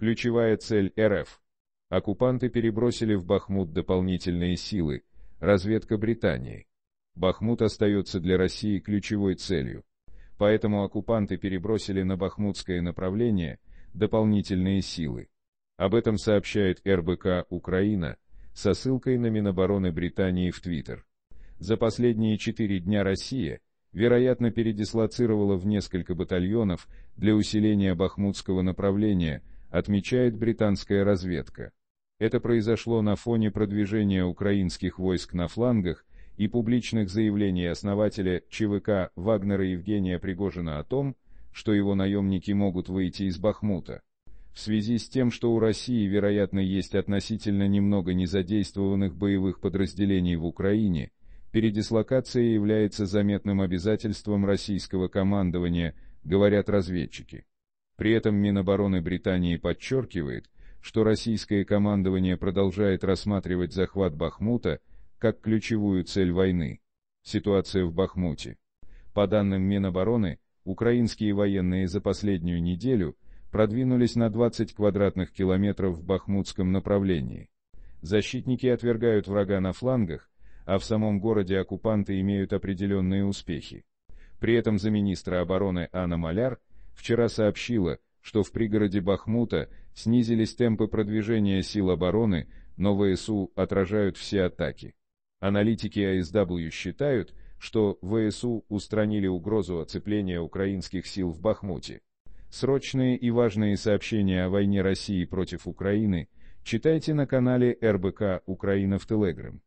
Ключевая цель РФ. Оккупанты перебросили в Бахмут дополнительные силы. Разведка Британии. Бахмут остается для России ключевой целью. Поэтому оккупанты перебросили на бахмутское направление дополнительные силы. Об этом сообщает РБК «Украина» со ссылкой на Минобороны Британии в Твиттер. За последние четыре дня Россия, вероятно, передислоцировала в несколько батальонов для усиления бахмутского направления – отмечает британская разведка. Это произошло на фоне продвижения украинских войск на флангах и публичных заявлений основателя ЧВК Вагнера Евгения Пригожина о том, что его наемники могут выйти из Бахмута. В связи с тем, что у России, вероятно, есть относительно немного незадействованных боевых подразделений в Украине, передислокация является заметным обязательством российского командования, говорят разведчики. При этом Минобороны Британии подчеркивает, что российское командование продолжает рассматривать захват Бахмута как ключевую цель войны. Ситуация в Бахмуте. По данным Минобороны, украинские военные за последнюю неделю продвинулись на 20 квадратных километров в бахмутском направлении. Защитники отвергают врага на флангах, а в самом городе оккупанты имеют определенные успехи. При этом замминистра обороны Анна Маляр – вчера сообщила, что в пригороде Бахмута снизились темпы продвижения сил обороны, но ВСУ отражают все атаки. Аналитики АСW считают, что ВСУ устранили угрозу оцепления украинских сил в Бахмуте. Срочные и важные сообщения о войне России против Украины читайте на канале РБК «Украина» в Телеграм.